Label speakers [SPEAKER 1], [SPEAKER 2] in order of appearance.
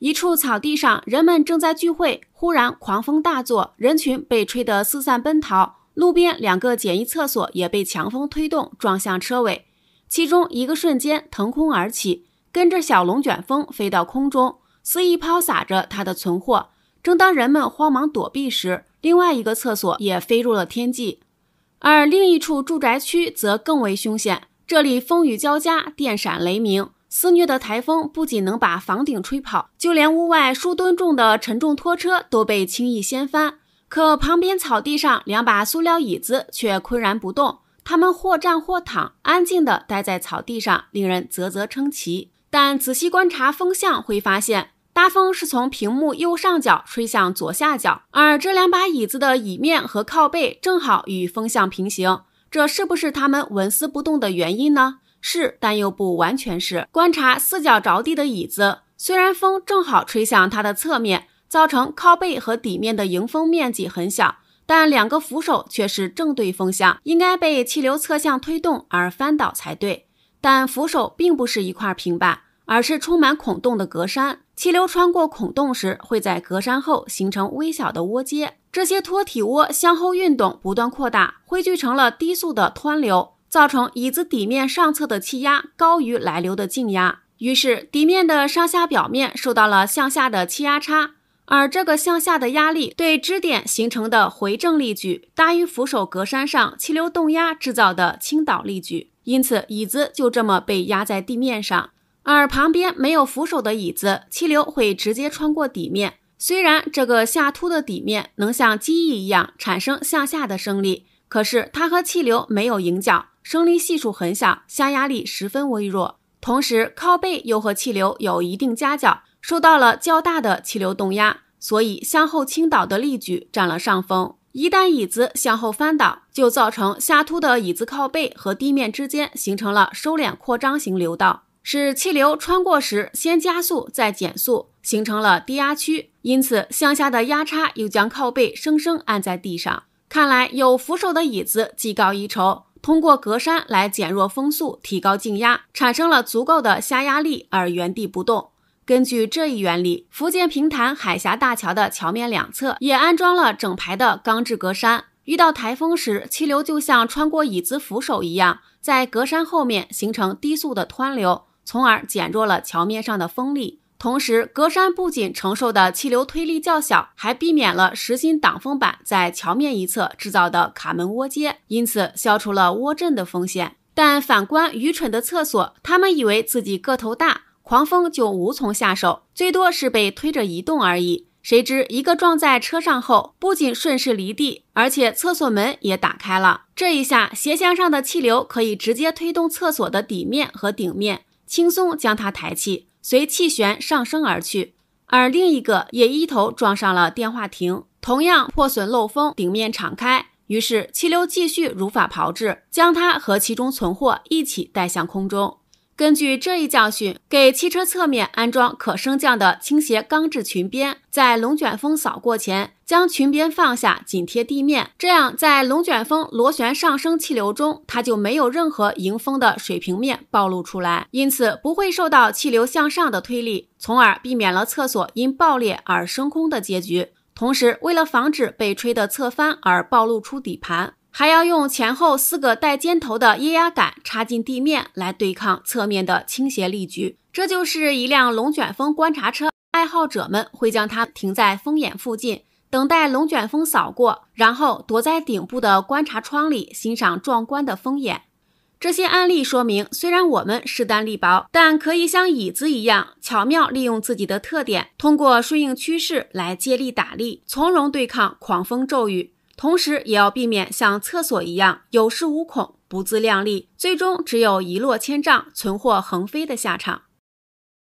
[SPEAKER 1] 一处草地上，人们正在聚会，忽然狂风大作，人群被吹得四散奔逃。路边两个简易厕所也被强风推动，撞向车尾，其中一个瞬间腾空而起，跟着小龙卷风飞到空中，肆意抛洒着它的存货。正当人们慌忙躲避时，另外一个厕所也飞入了天际。而另一处住宅区则更为凶险，这里风雨交加，电闪雷鸣。肆虐的台风不仅能把房顶吹跑，就连屋外数吨重的沉重拖车都被轻易掀翻。可旁边草地上两把塑料椅子却岿然不动，它们或站或躺，安静的待在草地上，令人啧啧称奇。但仔细观察风向，会发现大风是从屏幕右上角吹向左下角，而这两把椅子的椅面和靠背正好与风向平行，这是不是它们纹丝不动的原因呢？是，但又不完全是。观察四脚着地的椅子，虽然风正好吹向它的侧面，造成靠背和底面的迎风面积很小，但两个扶手却是正对风向，应该被气流侧向推动而翻倒才对。但扶手并不是一块平板，而是充满孔洞的格栅。气流穿过孔洞时，会在格栅后形成微小的涡街，这些脱体涡向后运动，不断扩大，汇聚成了低速的湍流。造成椅子底面上侧的气压高于来流的静压，于是底面的上下表面受到了向下的气压差，而这个向下的压力对支点形成的回正力矩大于扶手隔山上气流动压制造的倾倒力矩，因此椅子就这么被压在地面上。而旁边没有扶手的椅子，气流会直接穿过底面，虽然这个下凸的底面能像机翼一样产生向下的升力。可是它和气流没有迎角，升力系数很小，下压力十分微弱。同时靠背又和气流有一定夹角，受到了较大的气流动压，所以向后倾倒的力矩占了上风。一旦椅子向后翻倒，就造成下凸的椅子靠背和地面之间形成了收敛扩张型流道，使气流穿过时先加速再减速，形成了低压区。因此向下的压差又将靠背生生按在地上。看来有扶手的椅子技高一筹，通过格栅来减弱风速，提高静压，产生了足够的下压力而原地不动。根据这一原理，福建平潭海峡大桥的桥面两侧也安装了整排的钢制格栅。遇到台风时，气流就像穿过椅子扶手一样，在格栅后面形成低速的湍流，从而减弱了桥面上的风力。同时，格栅不仅承受的气流推力较小，还避免了实心挡风板在桥面一侧制造的卡门涡街，因此消除了涡振的风险。但反观愚蠢的厕所，他们以为自己个头大，狂风就无从下手，最多是被推着移动而已。谁知一个撞在车上后，不仅顺势离地，而且厕所门也打开了。这一下，斜向上的气流可以直接推动厕所的底面和顶面，轻松将它抬起。随气旋上升而去，而另一个也一头撞上了电话亭，同样破损漏风，顶面敞开。于是气流继续如法炮制，将它和其中存货一起带向空中。根据这一教训，给汽车侧面安装可升降的倾斜钢制裙边，在龙卷风扫过前，将裙边放下紧贴地面。这样，在龙卷风螺旋上升气流中，它就没有任何迎风的水平面暴露出来，因此不会受到气流向上的推力，从而避免了厕所因爆裂而升空的结局。同时，为了防止被吹得侧翻而暴露出底盘。还要用前后四个带尖头的液压杆插进地面来对抗侧面的倾斜力矩。这就是一辆龙卷风观察车。爱好者们会将它停在风眼附近，等待龙卷风扫过，然后躲在顶部的观察窗里欣赏壮观的风眼。这些案例说明，虽然我们势单力薄，但可以像椅子一样巧妙利用自己的特点，通过顺应趋势来借力打力，从容对抗狂风骤雨。同时，也要避免像厕所一样有恃无恐、不自量力，最终只有一落千丈、存货横飞的下场。